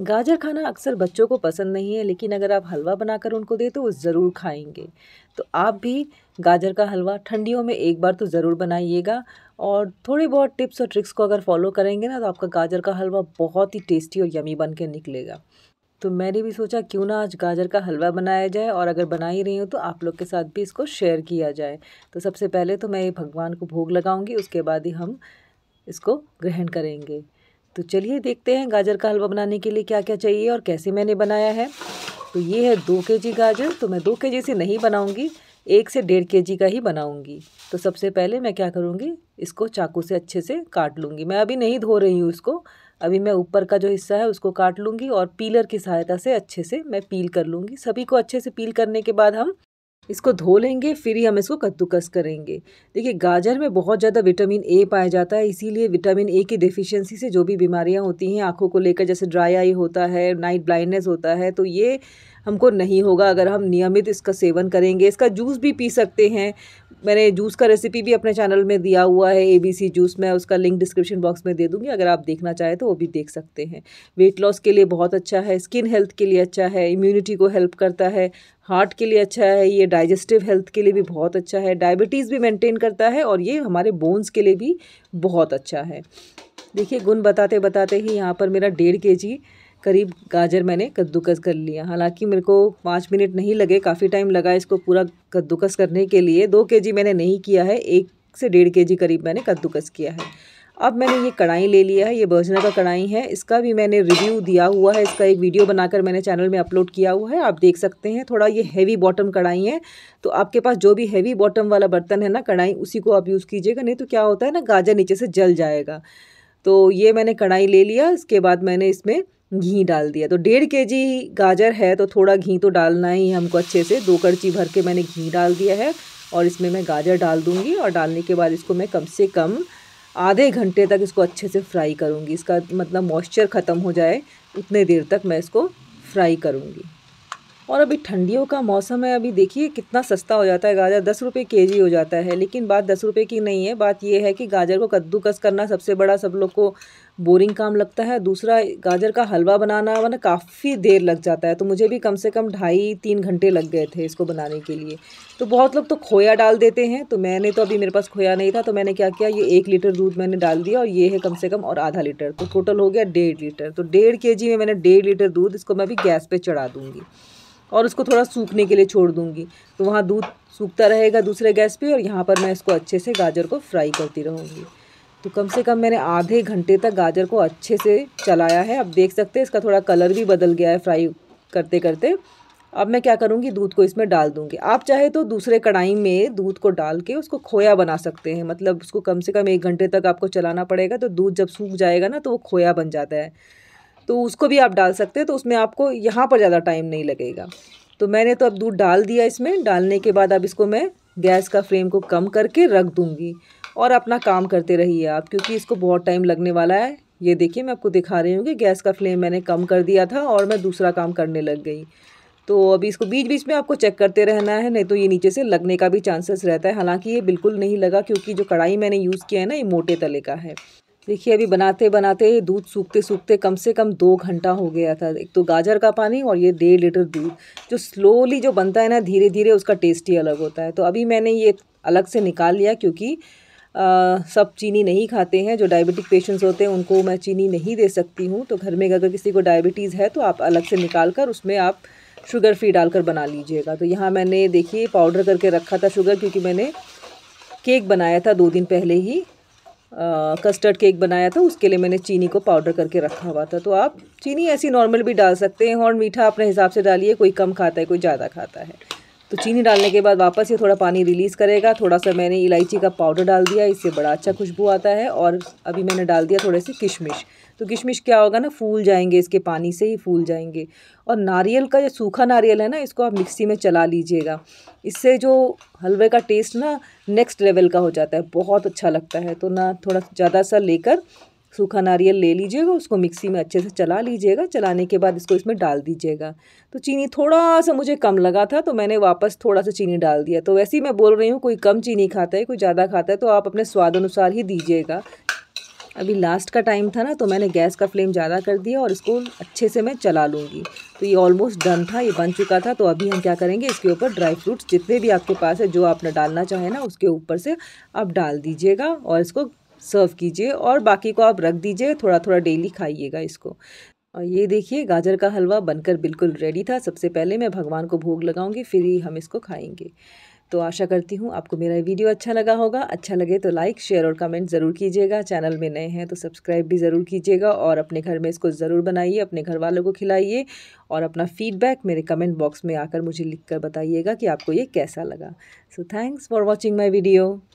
गाजर खाना अक्सर बच्चों को पसंद नहीं है लेकिन अगर आप हलवा बनाकर उनको दें तो वो ज़रूर खाएंगे तो आप भी गाजर का हलवा ठंडियों में एक बार तो ज़रूर बनाइएगा और थोड़े बहुत टिप्स और ट्रिक्स को अगर फॉलो करेंगे ना तो आपका गाजर का हलवा बहुत ही टेस्टी और यमी बन के निकलेगा तो मैंने भी सोचा क्यों ना आज गाजर का हलवा बनाया जाए और अगर बना ही रही हूँ तो आप लोग के साथ भी इसको शेयर किया जाए तो सबसे पहले तो मैं भगवान को भोग लगाऊंगी उसके बाद ही हम इसको ग्रहण करेंगे तो चलिए देखते हैं गाजर का हलवा बनाने के लिए क्या क्या चाहिए और कैसे मैंने बनाया है तो ये है दो के जी गाजर तो मैं दो के जी से नहीं बनाऊँगी एक से डेढ़ के जी का ही बनाऊँगी तो सबसे पहले मैं क्या करूँगी इसको चाकू से अच्छे से काट लूँगी मैं अभी नहीं धो रही हूँ इसको अभी मैं ऊपर का जो हिस्सा है उसको काट लूँगी और पीलर की सहायता से अच्छे से मैं पील कर लूँगी सभी को अच्छे से पील करने के बाद हम इसको धो लेंगे फिर ही हम इसको कद्दूकस करेंगे देखिए गाजर में बहुत ज़्यादा विटामिन ए पाया जाता है इसीलिए विटामिन ए की डिफिशियंसी से जो भी बीमारियाँ होती हैं आँखों को लेकर जैसे ड्राई आई होता है नाइट ब्लाइंडनेस होता है तो ये हमको नहीं होगा अगर हम नियमित इसका सेवन करेंगे इसका जूस भी पी सकते हैं मैंने जूस का रेसिपी भी अपने चैनल में दिया हुआ है ए बी सी जूस मैं उसका लिंक डिस्क्रिप्शन बॉक्स में दे दूँगी अगर आप देखना चाहें तो वो भी देख सकते हैं वेट लॉस के लिए बहुत अच्छा है स्किन हेल्थ के लिए अच्छा है इम्यूनिटी को हेल्प करता है हार्ट के लिए अच्छा है ये डाइजेस्टिव हेल्थ के लिए भी बहुत अच्छा है डायबिटीज़ भी मेनटेन करता है और ये हमारे बोन्स के लिए भी बहुत अच्छा है देखिए गुण बताते बताते ही यहाँ पर मेरा डेढ़ के जी करीब गाजर मैंने कद्दूकस कर लिया हालांकि मेरे को पाँच मिनट नहीं लगे काफ़ी टाइम लगा इसको पूरा कद्दूकस करने के लिए दो के जी मैंने नहीं किया है एक से डेढ़ के जी करीब मैंने कद्दूकस किया है अब मैंने ये कढ़ाई ले लिया है ये बर्जना का कढ़ाई है इसका भी मैंने रिव्यू दिया हुआ है इसका एक वीडियो बनाकर मैंने चैनल में अपलोड किया हुआ है आप देख सकते हैं थोड़ा ये हैवी बॉटम कढ़ाई है तो आपके पास जो भी हैवी बॉटम वाला बर्तन है ना कढ़ाई उसी को आप यूज़ कीजिएगा नहीं तो क्या होता है ना गाजर नीचे से जल जाएगा तो ये मैंने कढ़ाई ले लिया इसके बाद मैंने इसमें घी डाल दिया तो डेढ़ के जी गाजर है तो थोड़ा घी तो डालना ही हमको अच्छे से दो कड़ची भर के मैंने घी डाल दिया है और इसमें मैं गाजर डाल दूँगी और डालने के बाद इसको मैं कम से कम आधे घंटे तक इसको अच्छे से फ्राई करूँगी इसका मतलब मॉइस्चर ख़त्म हो जाए उतने देर तक मैं इसको फ्राई करूँगी और अभी ठंडियों का मौसम है अभी देखिए कितना सस्ता हो जाता है गाजर दस रुपये के जी हो जाता है लेकिन बात दस रुपये की नहीं है बात यह है कि गाजर को कद्दूकस करना सबसे बड़ा सब लोग को बोरिंग काम लगता है दूसरा गाजर का हलवा बनाना वरना काफ़ी देर लग जाता है तो मुझे भी कम से कम ढाई तीन घंटे लग गए थे इसको बनाने के लिए तो बहुत लोग तो खोया डाल देते हैं तो मैंने तो अभी मेरे पास खोया नहीं था तो मैंने क्या किया ये एक लीटर दूध मैंने डाल दिया और ये है कम से कम और आधा लीटर तो टोटल हो गया डेढ़ लीटर तो डेढ़ के जी में मैंने डेढ़ लीटर दूध इसको मैं अभी गैस पर चढ़ा दूँगी और उसको थोड़ा सूखने के लिए छोड़ दूँगी तो वहाँ दूध सूखता रहेगा दूसरे गैस पर और यहाँ पर मैं इसको अच्छे से गाजर को फ्राई करती रहूँगी तो कम से कम मैंने आधे घंटे तक गाजर को अच्छे से चलाया है आप देख सकते हैं इसका थोड़ा कलर भी बदल गया है फ्राई करते करते अब मैं क्या करूँगी दूध को इसमें डाल दूँगी आप चाहे तो दूसरे कढ़ाई में दूध को डाल के उसको खोया बना सकते हैं मतलब उसको कम से कम एक घंटे तक आपको चलाना पड़ेगा तो दूध जब सूख जाएगा ना तो वो खोया बन जाता है तो उसको भी आप डाल सकते हैं तो उसमें आपको यहाँ पर ज़्यादा टाइम नहीं लगेगा तो मैंने तो अब दूध डाल दिया इसमें डालने के बाद अब इसको मैं गैस का फ्लेम को कम करके रख दूँगी और अपना काम करते रहिए आप क्योंकि इसको बहुत टाइम लगने वाला है ये देखिए मैं आपको दिखा रही हूँ कि गैस का फ्लेम मैंने कम कर दिया था और मैं दूसरा काम करने लग गई तो अभी इसको बीच बीच में आपको चेक करते रहना है नहीं तो ये नीचे से लगने का भी चांसेस रहता है हालांकि ये बिल्कुल नहीं लगा क्योंकि जो कढ़ाई मैंने यूज़ किया है ना ये मोटे तले का है देखिए अभी बनाते बनाते दूध सूखते सूखते कम से कम दो घंटा हो गया था एक तो गाजर का पानी और ये डेढ़ लीटर दूध जो स्लोली जो बनता है ना धीरे धीरे उसका टेस्ट ही अलग होता है तो अभी मैंने ये अलग से निकाल लिया क्योंकि आ, सब चीनी नहीं खाते हैं जो डायबिटिक पेशेंट्स होते हैं उनको मैं चीनी नहीं दे सकती हूँ तो घर में अगर किसी को डायबिटीज़ है तो आप अलग से निकाल कर उसमें आप शुगर फ्री डालकर बना लीजिएगा तो यहाँ मैंने देखिए पाउडर करके रखा था शुगर क्योंकि मैंने केक बनाया था दो दिन पहले ही कस्टर्ड केक बनाया था उसके लिए मैंने चीनी को पाउडर करके रखा हुआ था तो आप चीनी ऐसी नॉर्मल भी डाल सकते हैं और मीठा अपने हिसाब से डालिए कोई कम खाता है कोई ज़्यादा खाता है तो चीनी डालने के बाद वापस ये थोड़ा पानी रिलीज़ करेगा थोड़ा सा मैंने इलायची का पाउडर डाल दिया इससे बड़ा अच्छा खुशबू आता है और अभी मैंने डाल दिया थोड़े से किशमिश तो किशमिश क्या होगा ना फूल जाएंगे इसके पानी से ही फूल जाएंगे और नारियल का जो सूखा नारियल है ना इसको आप मिक्सी में चला लीजिएगा इससे जो हलवे का टेस्ट ना नेक्स्ट लेवल का हो जाता है बहुत अच्छा लगता है तो ना थोड़ा ज़्यादा सा लेकर सूखा नारियल ले लीजिएगा उसको मिक्सी में अच्छे से चला लीजिएगा चलाने के बाद इसको इसमें डाल दीजिएगा तो चीनी थोड़ा सा मुझे कम लगा था तो मैंने वापस थोड़ा सा चीनी डाल दिया तो वैसे ही मैं बोल रही हूँ कोई कम चीनी खाता है कोई ज़्यादा खाता है तो आप अपने स्वाद अनुसार ही दीजिएगा अभी लास्ट का टाइम था ना तो मैंने गैस का फ्लेम ज़्यादा कर दिया और इसको अच्छे से मैं चला लूँगी तो ये ऑलमोस्ट डन था ये बन चुका था तो अभी हम क्या करेंगे इसके ऊपर ड्राई फ्रूट्स जितने भी आपके पास है जो आपने डालना चाहे ना उसके ऊपर से आप डाल दीजिएगा और इसको सर्व कीजिए और बाकी को आप रख दीजिए थोड़ा थोड़ा डेली खाइएगा इसको और ये देखिए गाजर का हलवा बनकर बिल्कुल रेडी था सबसे पहले मैं भगवान को भोग लगाऊंगी फिर ही हम इसको खाएंगे तो आशा करती हूँ आपको मेरा वीडियो अच्छा लगा होगा अच्छा लगे तो लाइक शेयर और कमेंट ज़रूर कीजिएगा चैनल में नए हैं तो सब्सक्राइब भी ज़रूर कीजिएगा और अपने घर में इसको ज़रूर बनाइए अपने घर वालों को खिलाइए और अपना फीडबैक मेरे कमेंट बॉक्स में आकर मुझे लिख कर बताइएगा कि आपको ये कैसा लगा so thanks for watching my video